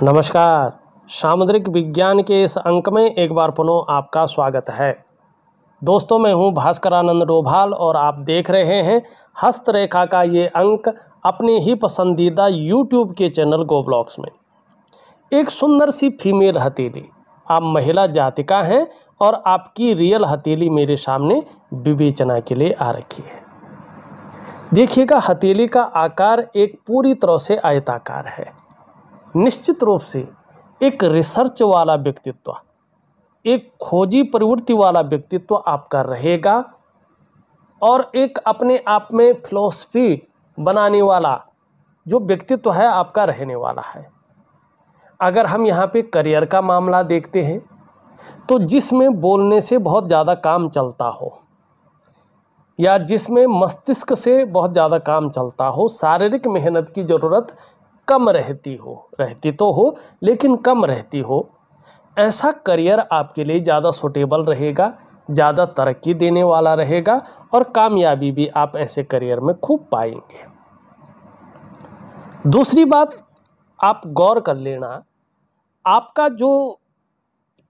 नमस्कार सामुद्रिक विज्ञान के इस अंक में एक बार पुनः आपका स्वागत है दोस्तों मैं हूं भास्करानंद डोभाल और आप देख रहे हैं हस्तरेखा का ये अंक अपने ही पसंदीदा यूट्यूब के चैनल गो ब्लॉग्स में एक सुंदर सी फीमेल हथेली आप महिला जातिका हैं और आपकी रियल हथेली मेरे सामने विवेचना के लिए आ रखी है देखिएगा हथेली का आकार एक पूरी तरह से आयताकार है निश्चित रूप से एक रिसर्च वाला व्यक्तित्व एक खोजी प्रवृत्ति वाला व्यक्तित्व आपका रहेगा और एक अपने आप में फिलोसफी बनाने वाला जो व्यक्तित्व है आपका रहने वाला है अगर हम यहाँ पे करियर का मामला देखते हैं तो जिसमें बोलने से बहुत ज़्यादा काम चलता हो या जिसमें मस्तिष्क से बहुत ज़्यादा काम चलता हो शारीरिक मेहनत की ज़रूरत कम रहती हो रहती तो हो लेकिन कम रहती हो ऐसा करियर आपके लिए ज़्यादा सुटेबल रहेगा ज़्यादा तरक्की देने वाला रहेगा और कामयाबी भी आप ऐसे करियर में खूब पाएंगे दूसरी बात आप गौर कर लेना आपका जो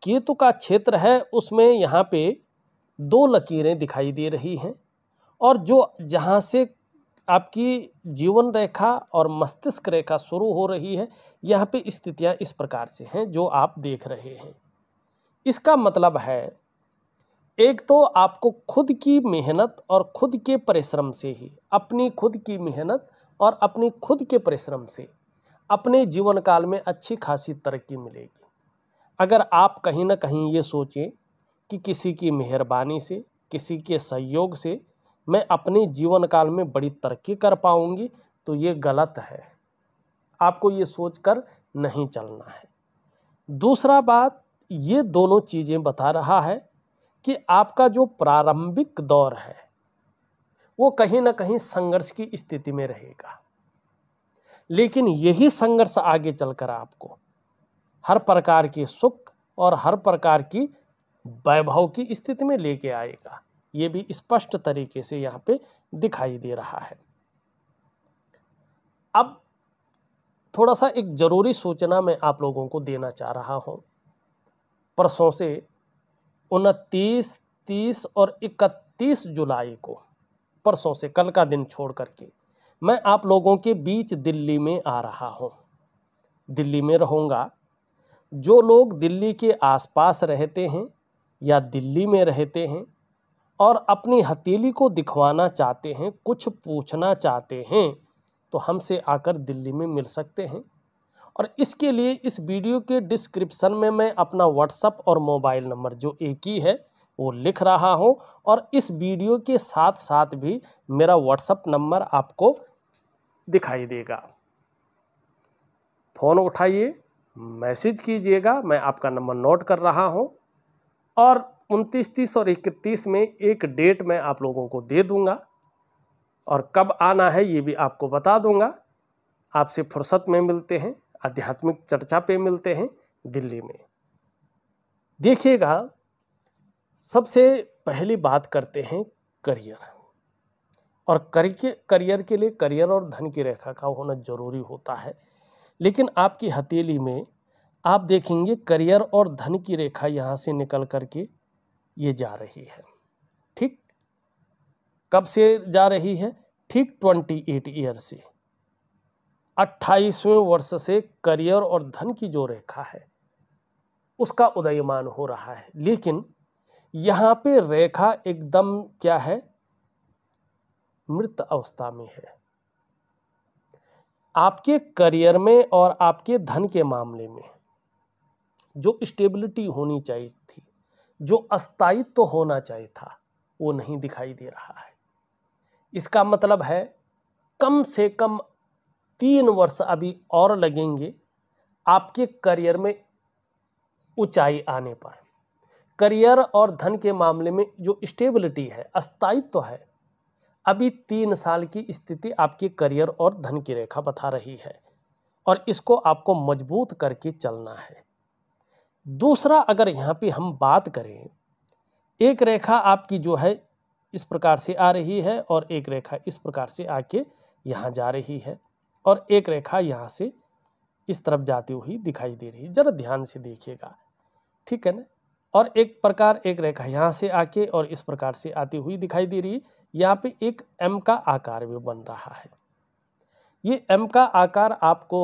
केतु का क्षेत्र है उसमें यहाँ पे दो लकीरें दिखाई दे रही हैं और जो जहाँ से आपकी जीवन रेखा और मस्तिष्क रेखा शुरू हो रही है यहाँ पे स्थितियाँ इस प्रकार से हैं जो आप देख रहे हैं इसका मतलब है एक तो आपको खुद की मेहनत और खुद के परिश्रम से ही अपनी खुद की मेहनत और अपनी खुद के परिश्रम से अपने जीवन काल में अच्छी खासी तरक्की मिलेगी अगर आप कहीं ना कहीं ये सोचें कि किसी की मेहरबानी से किसी के सहयोग से मैं अपने जीवन काल में बड़ी तरक्की कर पाऊंगी तो ये गलत है आपको ये सोचकर नहीं चलना है दूसरा बात ये दोनों चीज़ें बता रहा है कि आपका जो प्रारंभिक दौर है वो कहीं ना कहीं संघर्ष की स्थिति में रहेगा लेकिन यही संघर्ष आगे चलकर आपको हर प्रकार के सुख और हर प्रकार की वैभव की स्थिति में लेके आएगा ये भी स्पष्ट तरीके से यहाँ पे दिखाई दे रहा है अब थोड़ा सा एक ज़रूरी सूचना मैं आप लोगों को देना चाह रहा हूँ परसों से उनतीस तीस और इकतीस जुलाई को परसों से कल का दिन छोड़ करके मैं आप लोगों के बीच दिल्ली में आ रहा हूँ दिल्ली में रहूँगा जो लोग दिल्ली के आसपास रहते हैं या दिल्ली में रहते हैं और अपनी हथेली को दिखवाना चाहते हैं कुछ पूछना चाहते हैं तो हमसे आकर दिल्ली में मिल सकते हैं और इसके लिए इस वीडियो के डिस्क्रिप्शन में मैं अपना व्हाट्सअप और मोबाइल नंबर जो एक ही है वो लिख रहा हूँ और इस वीडियो के साथ साथ भी मेरा व्हाट्सअप नंबर आपको दिखाई देगा फ़ोन उठाइए मैसेज कीजिएगा मैं आपका नंबर नोट कर रहा हूँ और उनतीस तीस और इकतीस में एक डेट मैं आप लोगों को दे दूंगा और कब आना है ये भी आपको बता दूंगा आपसे फुर्सत में मिलते हैं आध्यात्मिक चर्चा पे मिलते हैं दिल्ली में देखिएगा सबसे पहली बात करते हैं करियर और करियर करियर के लिए करियर और धन की रेखा का होना जरूरी होता है लेकिन आपकी हथेली में आप देखेंगे करियर और धन की रेखा यहाँ से निकल करके ये जा रही है ठीक कब से जा रही है ठीक ट्वेंटी एट ईयर से अट्ठाईसवें वर्ष से करियर और धन की जो रेखा है उसका उदयमान हो रहा है लेकिन यहाँ पे रेखा एकदम क्या है मृत अवस्था में है आपके करियर में और आपके धन के मामले में जो स्टेबिलिटी होनी चाहिए थी जो अस्थायित्व तो होना चाहिए था वो नहीं दिखाई दे रहा है इसका मतलब है कम से कम तीन वर्ष अभी और लगेंगे आपके करियर में ऊंचाई आने पर करियर और धन के मामले में जो स्टेबिलिटी है अस्थायित्व तो है अभी तीन साल की स्थिति आपके करियर और धन की रेखा बता रही है और इसको आपको मजबूत करके चलना है दूसरा अगर यहाँ पे हम बात करें एक रेखा आपकी जो है इस प्रकार से आ रही है और एक रेखा इस प्रकार से आके यहाँ जा रही है और एक रेखा यहाँ से इस तरफ जाती हुई दिखाई दे रही है ज़रा ध्यान से देखिएगा ठीक है ना और एक प्रकार एक रेखा यहाँ से आके और इस प्रकार से आती हुई दिखाई दे रही है यहाँ पे एक एम का आकार भी बन रहा है ये एम का आकार आपको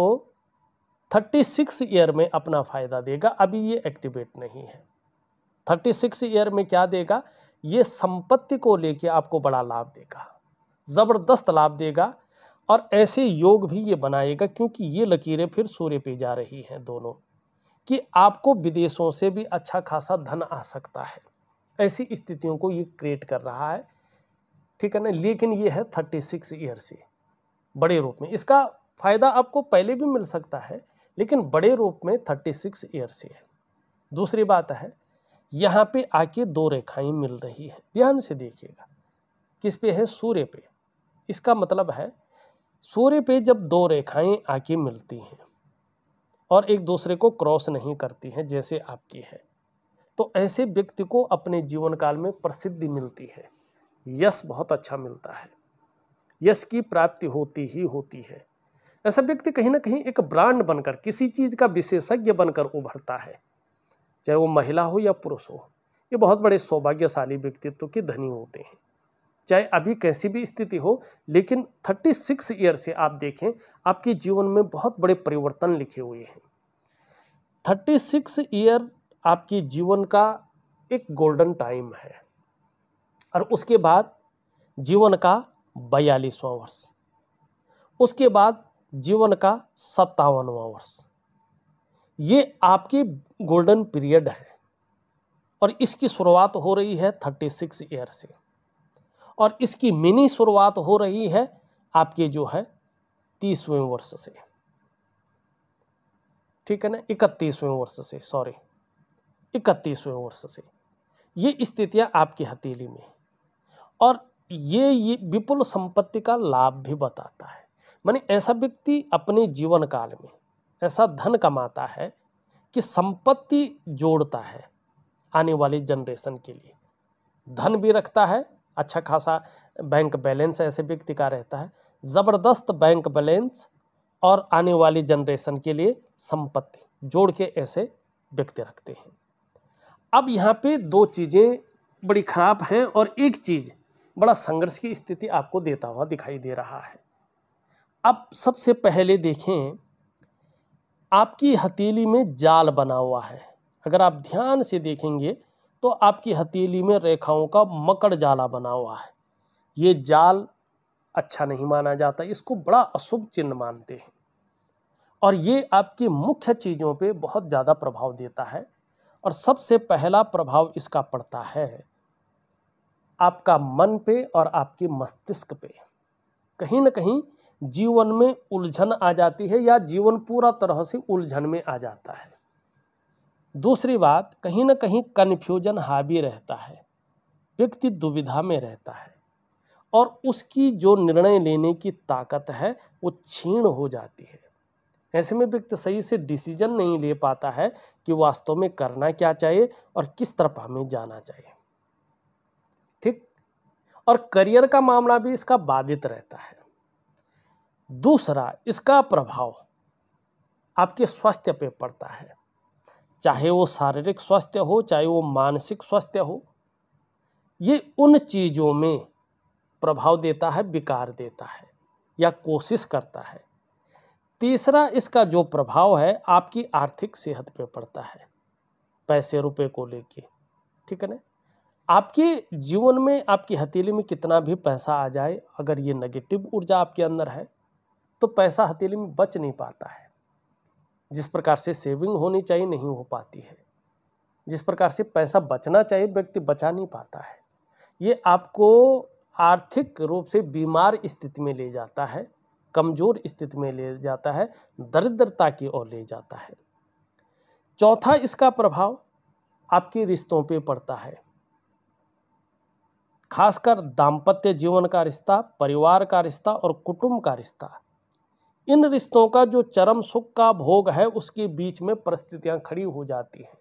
थर्टी सिक्स ईयर में अपना फ़ायदा देगा अभी ये एक्टिवेट नहीं है थर्टी सिक्स ईयर में क्या देगा ये संपत्ति को लेके आपको बड़ा लाभ देगा ज़बरदस्त लाभ देगा और ऐसे योग भी ये बनाएगा क्योंकि ये लकीरें फिर सूर्य पे जा रही हैं दोनों कि आपको विदेशों से भी अच्छा खासा धन आ सकता है ऐसी स्थितियों को ये क्रिएट कर रहा है ठीक है ना लेकिन ये है थर्टी सिक्स ईयर से बड़े रूप में इसका फ़ायदा आपको पहले भी मिल सकता है लेकिन बड़े रूप में थर्टी सिक्स ईयर से है दूसरी बात है यहाँ पे आके दो रेखाएं मिल रही है ध्यान से देखिएगा किस पे है सूर्य पे इसका मतलब है सूर्य पे जब दो रेखाएं आके मिलती हैं और एक दूसरे को क्रॉस नहीं करती हैं जैसे आपकी है तो ऐसे व्यक्ति को अपने जीवन काल में प्रसिद्धि मिलती है यश बहुत अच्छा मिलता है यश की प्राप्ति होती ही होती है ऐसा व्यक्ति कहीं ना कहीं एक ब्रांड बनकर किसी चीज़ का विशेषज्ञ बनकर उभरता है चाहे वो महिला हो या पुरुष हो ये बहुत बड़े सौभाग्यशाली व्यक्तित्व के धनी होते हैं चाहे अभी कैसी भी स्थिति हो लेकिन 36 ईयर से आप देखें आपके जीवन में बहुत बड़े परिवर्तन लिखे हुए हैं 36 ईयर आपके जीवन का एक गोल्डन टाइम है और उसके बाद जीवन का बयालीसवां वर्ष उसके बाद जीवन का सत्तावनवा वर्ष ये आपकी गोल्डन पीरियड है और इसकी शुरुआत हो रही है थर्टी सिक्स ईयर से और इसकी मिनी शुरुआत हो रही है आपके जो है तीसवें वर्ष से ठीक है ना इकतीसवें वर्ष से सॉरी इकतीसवें वर्ष से ये स्थितियां आपकी हथेली में और ये ये विपुल संपत्ति का लाभ भी बताता है मानी ऐसा व्यक्ति अपने जीवन काल में ऐसा धन कमाता है कि संपत्ति जोड़ता है आने वाली जनरेशन के लिए धन भी रखता है अच्छा खासा बैंक बैलेंस ऐसे व्यक्ति का रहता है ज़बरदस्त बैंक बैलेंस और आने वाली जनरेशन के लिए संपत्ति जोड़ के ऐसे व्यक्ति रखते हैं अब यहाँ पे दो चीज़ें बड़ी खराब हैं और एक चीज़ बड़ा संघर्ष की स्थिति आपको देता हुआ दिखाई दे रहा है अब सबसे पहले देखें आपकी हथेली में जाल बना हुआ है अगर आप ध्यान से देखेंगे तो आपकी हथेली में रेखाओं का मकड़ जाला बना हुआ है ये जाल अच्छा नहीं माना जाता इसको बड़ा अशुभ चिन्ह मानते हैं और ये आपकी मुख्य चीज़ों पे बहुत ज़्यादा प्रभाव देता है और सबसे पहला प्रभाव इसका पड़ता है आपका मन पे और आपके मस्तिष्क पे कहीं ना कहीं जीवन में उलझन आ जाती है या जीवन पूरा तरह से उलझन में आ जाता है दूसरी बात कहीं ना कहीं कन्फ्यूजन हावी रहता है व्यक्ति दुविधा में रहता है और उसकी जो निर्णय लेने की ताकत है वो क्षीण हो जाती है ऐसे में व्यक्ति सही से डिसीजन नहीं ले पाता है कि वास्तव में करना क्या चाहिए और किस तरफ हमें जाना चाहिए ठीक और करियर का मामला भी इसका बाधित रहता है दूसरा इसका प्रभाव आपके स्वास्थ्य पे पड़ता है चाहे वो शारीरिक स्वास्थ्य हो चाहे वो मानसिक स्वास्थ्य हो ये उन चीज़ों में प्रभाव देता है विकार देता है या कोशिश करता है तीसरा इसका जो प्रभाव है आपकी आर्थिक सेहत पे पड़ता है पैसे रुपए को लेके ठीक है ना आपके जीवन में आपकी हथेली में कितना भी पैसा आ जाए अगर ये नेगेटिव ऊर्जा आपके अंदर है तो पैसा हथेली में बच नहीं पाता है जिस प्रकार से सेविंग होनी चाहिए नहीं हो पाती है जिस प्रकार से पैसा बचना चाहिए व्यक्ति बचा नहीं पाता है ये आपको आर्थिक रूप से बीमार स्थिति में ले जाता है कमज़ोर स्थिति में ले जाता है दरिद्रता की ओर ले जाता है चौथा इसका प्रभाव आपकी रिश्तों पे पड़ता है खासकर दाम्पत्य जीवन का रिश्ता परिवार का रिश्ता और कुटुंब का रिश्ता इन रिश्तों का जो चरम सुख का भोग है उसके बीच में परिस्थितियां खड़ी हो जाती हैं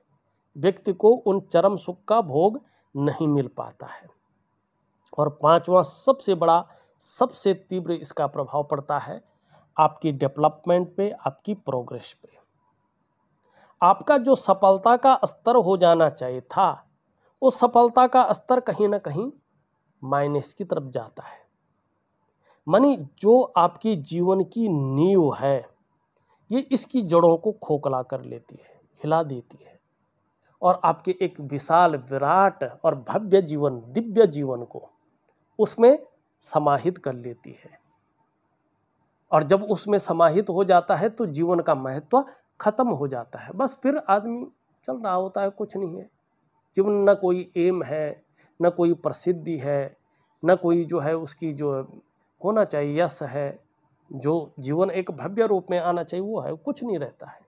व्यक्ति को उन चरम सुख का भोग नहीं मिल पाता है और पांचवा सबसे बड़ा सबसे तीव्र इसका प्रभाव पड़ता है आपकी डेवलपमेंट पे आपकी प्रोग्रेस पे आपका जो सफलता का स्तर हो जाना चाहिए था उस सफलता का स्तर कहीं ना कहीं माइनस की तरफ जाता है मनी जो आपकी जीवन की नींव है ये इसकी जड़ों को खोखला कर लेती है हिला देती है और आपके एक विशाल विराट और भव्य जीवन दिव्य जीवन को उसमें समाहित कर लेती है और जब उसमें समाहित हो जाता है तो जीवन का महत्व खत्म हो जाता है बस फिर आदमी चल रहा होता है कुछ नहीं है जीवन न कोई एम है न कोई प्रसिद्धि है न कोई जो है उसकी जो होना चाहिए यश है जो जीवन एक भव्य रूप में आना चाहिए वो है कुछ नहीं रहता है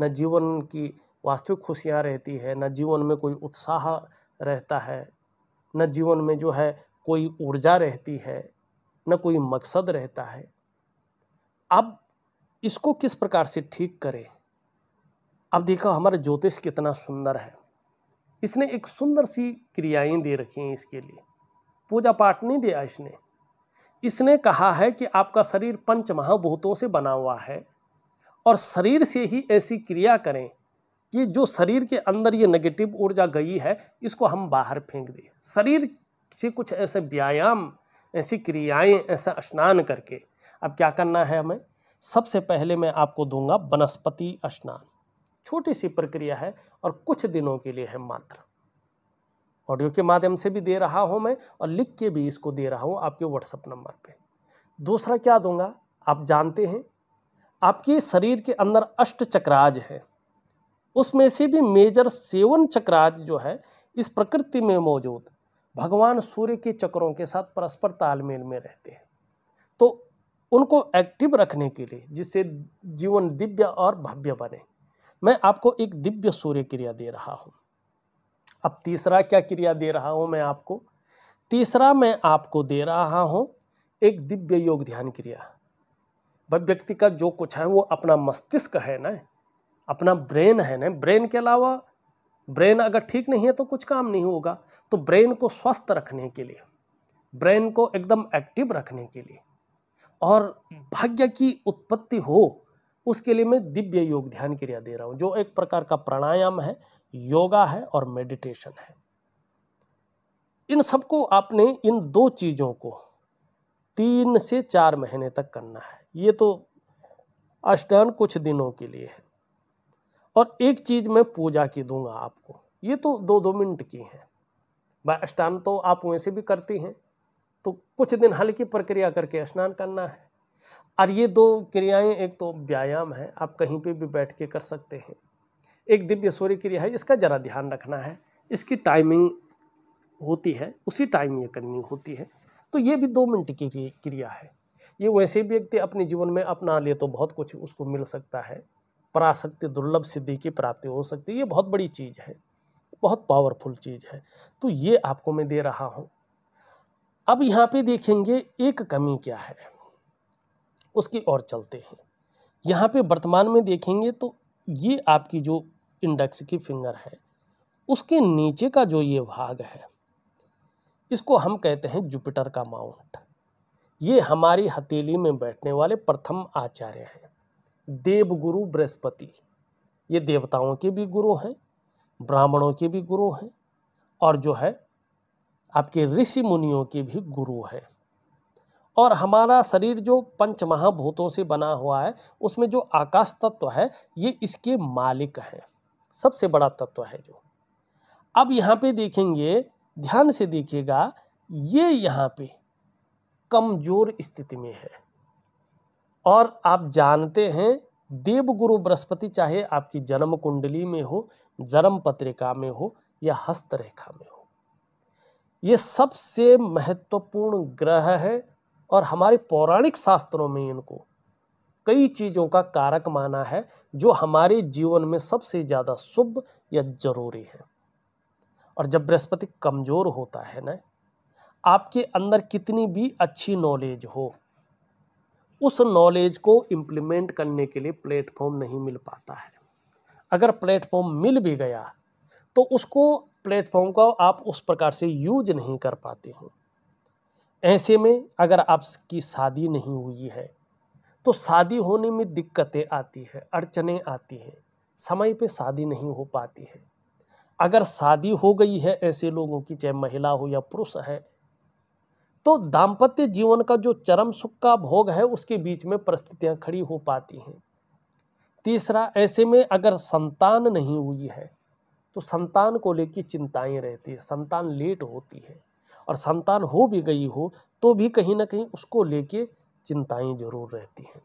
न जीवन की वास्तविक खुशियाँ रहती है न जीवन में कोई उत्साह रहता है न जीवन में जो है कोई ऊर्जा रहती है न कोई मकसद रहता है अब इसको किस प्रकार से ठीक करें अब देखो हमारा ज्योतिष कितना सुंदर है इसने एक सुंदर सी क्रियाएं दे रखी हैं इसके लिए पूजा पाठ नहीं दिया इसने इसने कहा है कि आपका शरीर पंच महाभूतों से बना हुआ है और शरीर से ही ऐसी क्रिया करें कि जो शरीर के अंदर ये नेगेटिव ऊर्जा गई है इसको हम बाहर फेंक दें शरीर से कुछ ऐसे व्यायाम ऐसी क्रियाएं ऐसा स्नान करके अब क्या करना है हमें सबसे पहले मैं आपको दूंगा वनस्पति स्नान छोटी सी प्रक्रिया है और कुछ दिनों के लिए है मात्र ऑडियो के माध्यम से भी दे रहा हूँ मैं और लिख के भी इसको दे रहा हूँ आपके व्हाट्सअप नंबर पर दूसरा क्या दूंगा आप जानते हैं आपके शरीर के अंदर अष्ट चक्राज है उसमें से भी मेजर सेवन चक्राज जो है इस प्रकृति में मौजूद भगवान सूर्य के चक्रों के साथ परस्पर तालमेल में रहते हैं तो उनको एक्टिव रखने के लिए जिससे जीवन दिव्य और भव्य बने मैं आपको एक दिव्य सूर्य क्रिया दे रहा हूँ अब तीसरा क्या क्रिया दे रहा हूँ मैं आपको तीसरा मैं आपको दे रहा हूँ एक दिव्य योग ध्यान क्रिया व्यक्ति का जो कुछ है वो अपना मस्तिष्क है ना अपना ब्रेन है ना ब्रेन के अलावा ब्रेन अगर ठीक नहीं है तो कुछ काम नहीं होगा तो ब्रेन को स्वस्थ रखने के लिए ब्रेन को एकदम एक्टिव रखने के लिए और हम्म। भाग्य की उत्पत्ति हो उसके लिए मैं दिव्य योग ध्यान क्रिया दे रहा हूँ जो एक प्रकार का प्राणायाम है योगा है और मेडिटेशन है इन सबको आपने इन दो चीज़ों को तीन से चार महीने तक करना है ये तो अष्टान कुछ दिनों के लिए है और एक चीज़ मैं पूजा की दूंगा आपको ये तो दो दो मिनट की है भाई अष्टान तो आप वैसे भी करती हैं तो कुछ दिन हल्की प्रक्रिया करके स्नान करना है और ये दो क्रियाएं एक तो व्यायाम है आप कहीं पे भी बैठ के कर सकते हैं एक दिव्य सूर्य क्रिया है इसका ज़रा ध्यान रखना है इसकी टाइमिंग होती है उसी टाइम ये करनी होती है तो ये भी दो मिनट की क्रिया है ये वैसे भी व्यक्ति अपने जीवन में अपना ले तो बहुत कुछ उसको मिल सकता है पराशक्ति दुर्लभ सिद्धि की प्राप्ति हो सकती है ये बहुत बड़ी चीज़ है बहुत पावरफुल चीज़ है तो ये आपको मैं दे रहा हूँ अब यहाँ पे देखेंगे एक कमी क्या है उसकी ओर चलते हैं यहाँ पे वर्तमान में देखेंगे तो ये आपकी जो इंडेक्स की फिंगर है उसके नीचे का जो ये भाग है इसको हम कहते हैं जुपिटर का माउंट ये हमारी हथेली में बैठने वाले प्रथम आचार्य हैं देवगुरु बृहस्पति ये देवताओं के भी गुरु हैं ब्राह्मणों के भी गुरु हैं और जो है आपके ऋषि मुनियों के भी गुरु हैं और हमारा शरीर जो पंच महाभूतों से बना हुआ है उसमें जो आकाश तत्व है ये इसके मालिक हैं सबसे बड़ा तत्व है जो अब यहाँ पे देखेंगे ध्यान से देखिएगा ये यहाँ पे कमज़ोर स्थिति में है और आप जानते हैं देवगुरु बृहस्पति चाहे आपकी जन्म कुंडली में हो जन्म पत्रिका में हो या हस्तरेखा में हो ये सबसे महत्वपूर्ण ग्रह है और हमारे पौराणिक शास्त्रों में इनको कई चीज़ों का कारक माना है जो हमारे जीवन में सबसे ज़्यादा शुभ या जरूरी है और जब बृहस्पति कमज़ोर होता है ना आपके अंदर कितनी भी अच्छी नॉलेज हो उस नॉलेज को इम्प्लीमेंट करने के लिए प्लेटफॉर्म नहीं मिल पाता है अगर प्लेटफॉर्म मिल भी गया तो उसको प्लेटफॉर्म को आप उस प्रकार से यूज नहीं कर पाते हो ऐसे में अगर आपकी शादी नहीं हुई है तो शादी होने में दिक्कतें आती है अड़चने आती हैं समय पे शादी नहीं हो पाती है अगर शादी हो गई है ऐसे लोगों की चाहे महिला हो या पुरुष है तो दाम्पत्य जीवन का जो चरम सुख का भोग है उसके बीच में परिस्थितियां खड़ी हो पाती हैं तीसरा ऐसे में अगर संतान नहीं हुई है तो संतान को लेकर चिंताएं रहती है संतान लेट होती है और संतान हो भी गई हो तो भी कहीं ना कहीं उसको लेके चिंताएं जरूर रहती हैं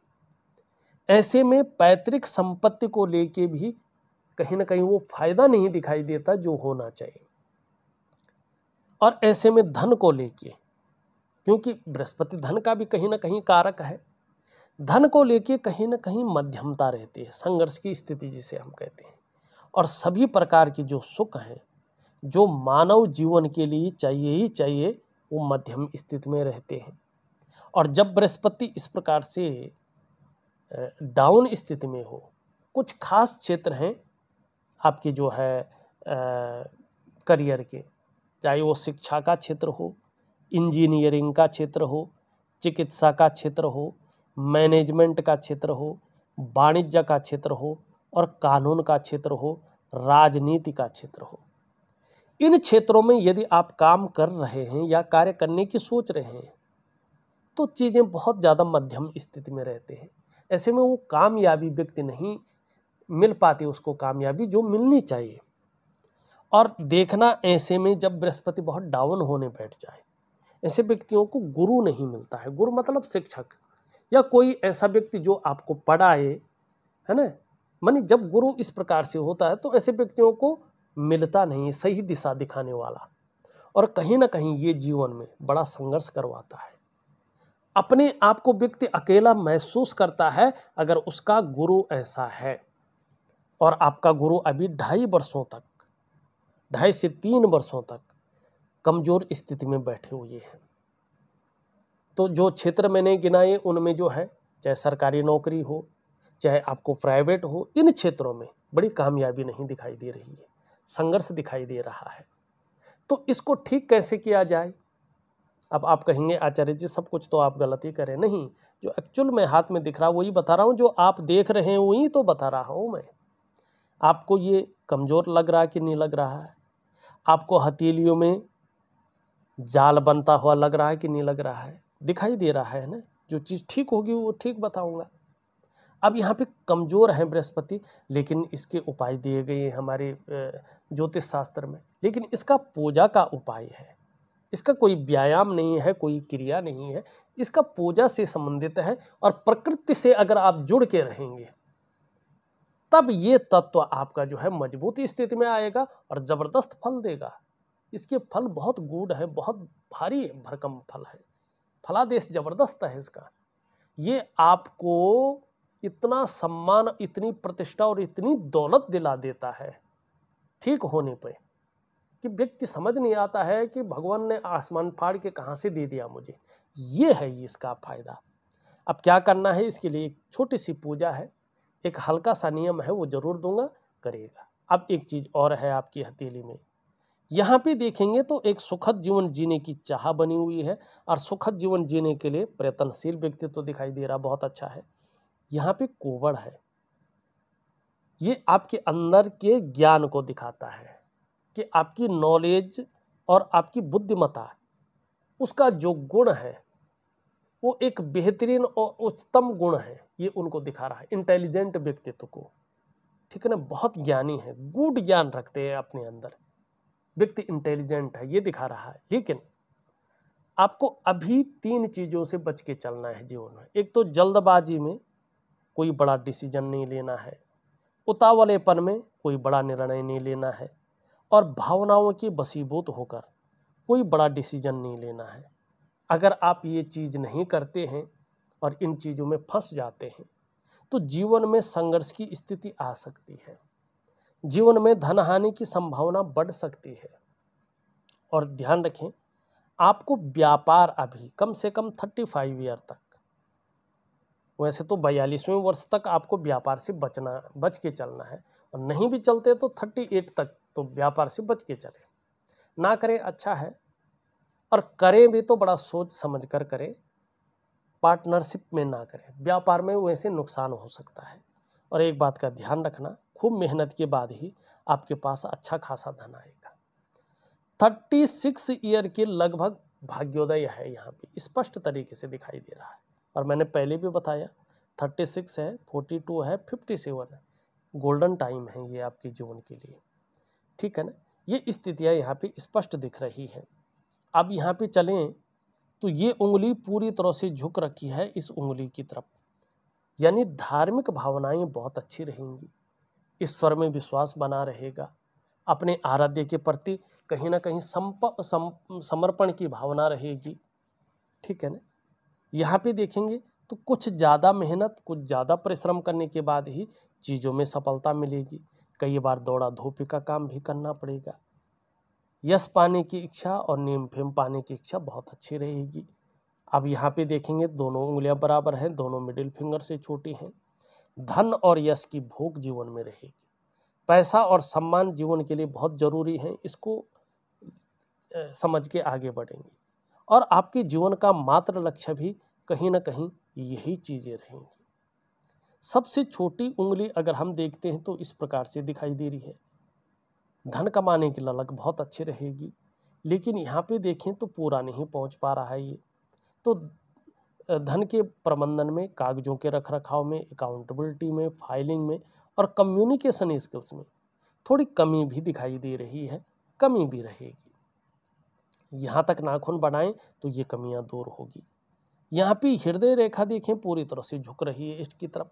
ऐसे में पैतृक संपत्ति को लेके भी कहीं ना कहीं वो फायदा नहीं दिखाई देता जो होना चाहिए और ऐसे में धन को लेके क्योंकि बृहस्पति धन का भी कहीं ना कहीं कारक है धन को लेके कहीं ना कहीं मध्यमता रहती है संघर्ष की स्थिति जिसे हम कहते हैं और सभी प्रकार की जो सुख हैं जो मानव जीवन के लिए चाहिए ही चाहिए वो मध्यम स्थिति में रहते हैं और जब बृहस्पति इस प्रकार से डाउन स्थिति में हो कुछ खास क्षेत्र हैं आपके जो है आ, करियर के चाहे वो शिक्षा का क्षेत्र हो इंजीनियरिंग का क्षेत्र हो चिकित्सा का क्षेत्र हो मैनेजमेंट का क्षेत्र हो वाणिज्य का क्षेत्र हो और कानून का क्षेत्र हो राजनीति का क्षेत्र हो इन क्षेत्रों में यदि आप काम कर रहे हैं या कार्य करने की सोच रहे हैं तो चीज़ें बहुत ज़्यादा मध्यम स्थिति में रहते हैं ऐसे में वो कामयाबी व्यक्ति नहीं मिल पाती उसको कामयाबी जो मिलनी चाहिए और देखना ऐसे में जब बृहस्पति बहुत डाउन होने बैठ जाए ऐसे व्यक्तियों को गुरु नहीं मिलता है गुरु मतलब शिक्षक या कोई ऐसा व्यक्ति जो आपको पढ़ाए है ना मानी जब गुरु इस प्रकार से होता है तो ऐसे व्यक्तियों को मिलता नहीं सही दिशा दिखाने वाला और कहीं ना कहीं ये जीवन में बड़ा संघर्ष करवाता है अपने आप को व्यक्ति अकेला महसूस करता है अगर उसका गुरु ऐसा है और आपका गुरु अभी ढाई वर्षों तक ढाई से तीन वर्षों तक कमज़ोर स्थिति में बैठे हुए हैं तो जो क्षेत्र मैंने गिनाए उनमें जो है चाहे सरकारी नौकरी हो चाहे आपको प्राइवेट हो इन क्षेत्रों में बड़ी कामयाबी नहीं दिखाई दे रही है संघर्ष दिखाई दे रहा है तो इसको ठीक कैसे किया जाए अब आप कहेंगे आचार्य जी सब कुछ तो आप गलती करें नहीं जो एक्चुअल में हाथ में दिख रहा वही बता रहा हूँ जो आप देख रहे हैं वही तो बता रहा हूँ मैं आपको ये कमज़ोर लग रहा है कि नहीं लग रहा है आपको हथेलियों में जाल बनता हुआ लग रहा है कि नहीं लग रहा है दिखाई दे रहा है ना जो चीज़ ठीक होगी वो ठीक बताऊँगा अब यहाँ पे कमज़ोर हैं बृहस्पति लेकिन इसके उपाय दिए गए हैं हमारे ज्योतिष शास्त्र में लेकिन इसका पूजा का उपाय है इसका कोई व्यायाम नहीं है कोई क्रिया नहीं है इसका पूजा से संबंधित है और प्रकृति से अगर आप जुड़ के रहेंगे तब ये तत्व आपका जो है मजबूत स्थिति में आएगा और ज़बरदस्त फल देगा इसके फल बहुत गुड है बहुत भारी भरकम फल है फलादेश ज़बरदस्त है इसका ये आपको इतना सम्मान इतनी प्रतिष्ठा और इतनी दौलत दिला देता है ठीक होने पे कि व्यक्ति समझ नहीं आता है कि भगवान ने आसमान फाड़ के कहाँ से दे दिया मुझे ये है इसका फ़ायदा अब क्या करना है इसके लिए एक छोटी सी पूजा है एक हल्का सा नियम है वो ज़रूर दूंगा करेगा अब एक चीज़ और है आपकी हथेली में यहाँ पे देखेंगे तो एक सुखद जीवन जीने की चाह बनी हुई है और सुखद जीवन जीने के लिए प्रयत्नशील व्यक्तित्व तो दिखाई दे रहा बहुत अच्छा है यहाँ पे कोवड़ है ये आपके अंदर के ज्ञान को दिखाता है कि आपकी नॉलेज और आपकी बुद्धिमता उसका जो गुण है वो एक बेहतरीन और उच्चतम गुण है ये उनको दिखा रहा है इंटेलिजेंट व्यक्तित्व को ठीक है ना बहुत ज्ञानी है गुड ज्ञान रखते हैं अपने अंदर व्यक्ति इंटेलिजेंट है ये दिखा रहा है लेकिन आपको अभी तीन चीज़ों से बच के चलना है जीवन में एक तो जल्दबाजी में कोई बड़ा डिसीजन नहीं लेना है उतावलेपन में कोई बड़ा निर्णय नहीं लेना है और भावनाओं के बसीबूत होकर कोई बड़ा डिसीजन नहीं लेना है अगर आप ये चीज़ नहीं करते हैं और इन चीज़ों में फंस जाते हैं तो जीवन में संघर्ष की स्थिति आ सकती है जीवन में धन हानि की संभावना बढ़ सकती है और ध्यान रखें आपको व्यापार अभी कम से कम थर्टी फाइव ईयर तक वैसे तो बयालीसवें वर्ष तक आपको व्यापार से बचना बच के चलना है और नहीं भी चलते तो थर्टी एट तक तो व्यापार से बच के चले ना करें अच्छा है और करें भी तो बड़ा सोच समझ कर करें पार्टनरशिप में ना करें व्यापार में वैसे नुकसान हो सकता है और एक बात का ध्यान रखना खूब मेहनत के बाद ही आपके पास अच्छा खासा धन आएगा थर्टी सिक्स ईयर के लगभग भाग्योदय है यहाँ पे स्पष्ट तरीके से दिखाई दे रहा है और मैंने पहले भी बताया थर्टी सिक्स है फोर्टी टू है फिफ्टी सेवन है गोल्डन टाइम है ये आपके जीवन के लिए ठीक है ना ये स्थितियाँ यहाँ पे स्पष्ट दिख रही है अब यहाँ पे चलें तो ये उंगली पूरी तरह से झुक रखी है इस उंगली की तरफ यानी धार्मिक भावनाएं बहुत अच्छी रहेंगी ईश्वर में विश्वास बना रहेगा अपने आराध्य के प्रति कहीं ना कहीं समर्पण की भावना रहेगी ठीक है ना यहाँ पे देखेंगे तो कुछ ज़्यादा मेहनत कुछ ज़्यादा परिश्रम करने के बाद ही चीज़ों में सफलता मिलेगी कई बार दौड़ा धोपी का काम भी करना पड़ेगा यश पाने की इच्छा और नीम फेम पाने की इच्छा बहुत अच्छी रहेगी अब यहाँ पे देखेंगे दोनों उंगलियाँ बराबर हैं दोनों मिडिल फिंगर से छोटी हैं धन और यश की भूख जीवन में रहेगी पैसा और सम्मान जीवन के लिए बहुत ज़रूरी है इसको समझ के आगे बढ़ेंगे और आपके जीवन का मात्र लक्ष्य भी कहीं ना कहीं यही चीज़ें रहेंगी सबसे छोटी उंगली अगर हम देखते हैं तो इस प्रकार से दिखाई दे रही है धन कमाने की ललक बहुत अच्छी रहेगी लेकिन यहाँ पे देखें तो पूरा नहीं पहुँच पा रहा है ये तो धन के प्रबंधन में कागजों के रख रखाव में अकाउंटेबिलिटी में फाइलिंग में और कम्युनिकेशन स्किल्स में थोड़ी कमी भी दिखाई दे रही है कमी भी रहेगी यहाँ तक नाखून बढ़ाएं तो ये कमियाँ दूर होगी यहाँ पे हृदय रेखा देखें पूरी तरह से झुक रही है इष्ट की तरफ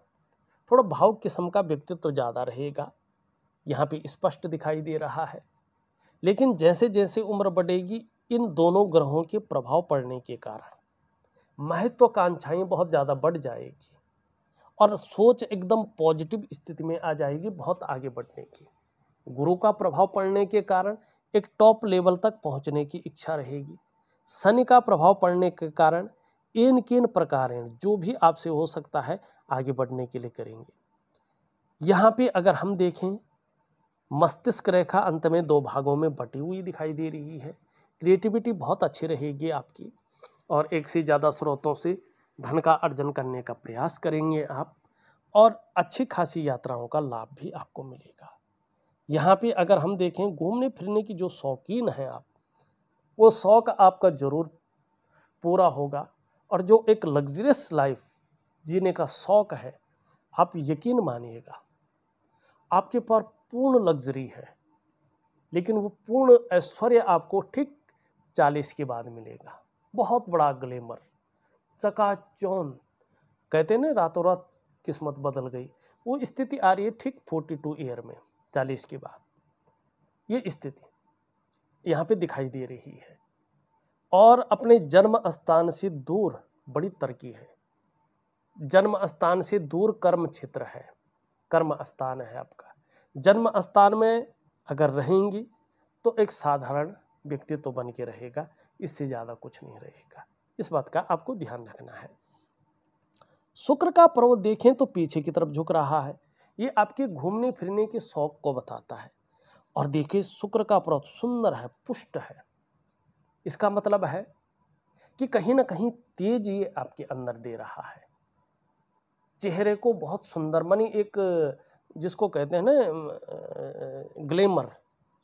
थोड़ा भाव किस्म का व्यक्तित्व तो ज़्यादा रहेगा यहाँ पे स्पष्ट दिखाई दे रहा है लेकिन जैसे जैसे उम्र बढ़ेगी इन दोनों ग्रहों के प्रभाव पड़ने के कारण महत्वाकांक्षाएँ बहुत ज़्यादा बढ़ जाएगी और सोच एकदम पॉजिटिव स्थिति में आ जाएगी बहुत आगे बढ़ने की गुरु का प्रभाव पड़ने के कारण एक टॉप लेवल तक पहुंचने की इच्छा रहेगी शनि का प्रभाव पड़ने के कारण एन केन प्रकार जो भी आपसे हो सकता है आगे बढ़ने के लिए करेंगे यहाँ पे अगर हम देखें मस्तिष्क रेखा अंत में दो भागों में बटी हुई दिखाई दे रही है क्रिएटिविटी बहुत अच्छी रहेगी आपकी और एक से ज़्यादा स्रोतों से धन का अर्जन करने का प्रयास करेंगे आप और अच्छी खासी यात्राओं का लाभ भी आपको मिलेगा यहाँ पे अगर हम देखें घूमने फिरने की जो शौकीन हैं आप वो शौक़ आपका ज़रूर पूरा होगा और जो एक लग्जरियस लाइफ जीने का शौक़ है आप यकीन मानिएगा आपके पास पूर्ण लग्जरी है लेकिन वो पूर्ण ऐश्वर्य आपको ठीक चालीस के बाद मिलेगा बहुत बड़ा ग्लैमर चकाचौन कहते हैं ना रातों रात किस्मत बदल गई वो स्थिति आ रही है ठीक फोर्टी टू ईयर में चालीस के बाद ये स्थिति यहाँ पे दिखाई दे रही है और अपने जन्म स्थान से दूर बड़ी तरकी है जन्म स्थान से दूर कर्म क्षेत्र है कर्म स्थान है आपका जन्म स्थान में अगर रहेंगी तो एक साधारण व्यक्तित्व बन के रहेगा इससे ज़्यादा कुछ नहीं रहेगा इस बात का आपको ध्यान रखना है शुक्र का पर्वत देखें तो पीछे की तरफ झुक रहा है ये आपके घूमने फिरने के शौक को बताता है और देखिए शुक्र का प्रोत सुंदर है पुष्ट है इसका मतलब है कि कहीं ना कहीं तेज ये आपके अंदर दे रहा है चेहरे को बहुत सुंदर मानी एक जिसको कहते हैं ना ग्लैमर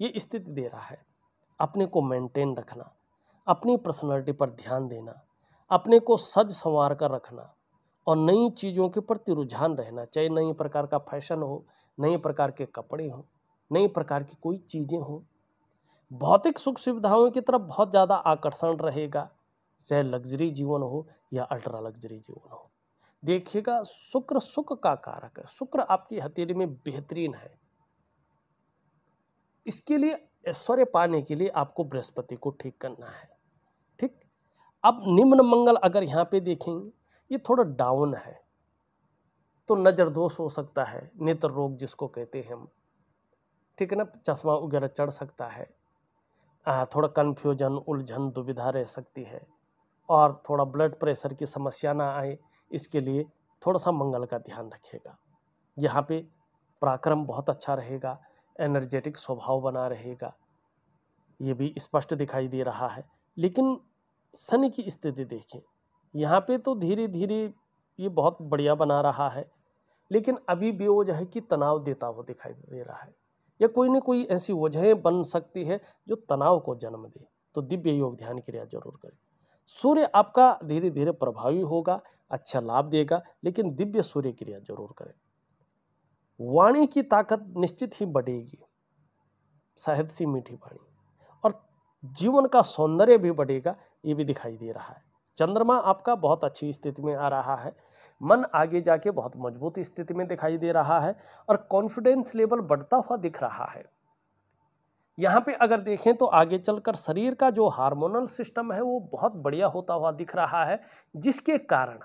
ये स्थिति दे रहा है अपने को मेंटेन रखना अपनी पर्सनालिटी पर ध्यान देना अपने को सज संवार कर रखना और नई चीज़ों के प्रति रुझान रहना चाहे नई प्रकार का फैशन हो नए प्रकार के कपड़े हो नई प्रकार की कोई चीज़ें हो भौतिक सुख सुविधाओं की तरफ बहुत ज़्यादा आकर्षण रहेगा चाहे लग्जरी जीवन हो या अल्ट्रा लग्जरी जीवन हो देखिएगा शुक्र सुख का कारक है शुक्र आपकी हथेली में बेहतरीन है इसके लिए ऐश्वर्य पाने के लिए आपको बृहस्पति को ठीक करना है ठीक अब निम्न मंगल अगर यहाँ पे देखेंगे ये थोड़ा डाउन है तो नज़र दोष हो सकता है नेत्र रोग जिसको कहते हैं हम ठीक है ना चश्मा वगैरह चढ़ सकता है आ, थोड़ा कन्फ्यूजन उलझन दुविधा रह सकती है और थोड़ा ब्लड प्रेशर की समस्या ना आए इसके लिए थोड़ा सा मंगल का ध्यान रखेगा यहाँ पे पराक्रम बहुत अच्छा रहेगा एनर्जेटिक स्वभाव बना रहेगा ये भी स्पष्ट दिखाई दे रहा है लेकिन शनि की स्थिति देखें यहाँ पे तो धीरे धीरे ये बहुत बढ़िया बना रहा है लेकिन अभी भी वो जो है कि तनाव देता हुआ दिखाई दे रहा है या कोई ना कोई ऐसी वजहें बन सकती है जो तनाव को जन्म दे तो दिव्य योग ध्यान क्रिया जरूर करें सूर्य आपका धीरे धीरे प्रभावी होगा अच्छा लाभ देगा लेकिन दिव्य सूर्य क्रिया जरूर करें वाणी की ताकत निश्चित ही बढ़ेगी शहद सी मीठी वाणी और जीवन का सौंदर्य भी बढ़ेगा ये भी दिखाई दे रहा है चंद्रमा आपका बहुत अच्छी स्थिति में आ रहा है मन आगे जाके बहुत मजबूत स्थिति में दिखाई दे रहा है और कॉन्फिडेंस लेवल बढ़ता हुआ दिख रहा है यहाँ पे अगर देखें तो आगे चलकर शरीर का जो हार्मोनल सिस्टम है वो बहुत बढ़िया होता हुआ दिख रहा है जिसके कारण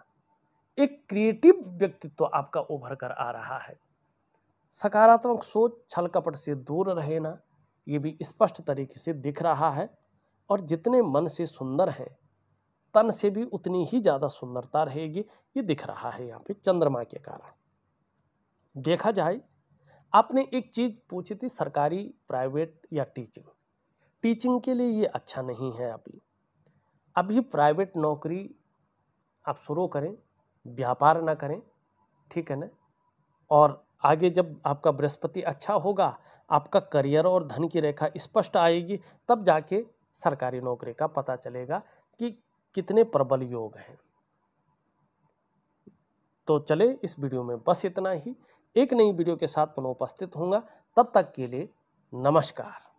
एक क्रिएटिव व्यक्तित्व आपका उभर कर आ रहा है सकारात्मक सोच छल कपट से दूर रहना ये भी स्पष्ट तरीके से दिख रहा है और जितने मन से सुंदर हैं तन से भी उतनी ही ज़्यादा सुंदरता रहेगी ये दिख रहा है यहाँ पे चंद्रमा के कारण देखा जाए आपने एक चीज़ पूछी थी सरकारी प्राइवेट या टीचिंग टीचिंग के लिए ये अच्छा नहीं है अभी अभी प्राइवेट नौकरी आप शुरू करें व्यापार ना करें ठीक है ना और आगे जब आपका बृहस्पति अच्छा होगा आपका करियर और धन की रेखा स्पष्ट आएगी तब जाके सरकारी नौकरी का पता चलेगा कि कितने प्रबल योग हैं तो चले इस वीडियो में बस इतना ही एक नई वीडियो के साथ पुनः उपस्थित होंगे तब तक के लिए नमस्कार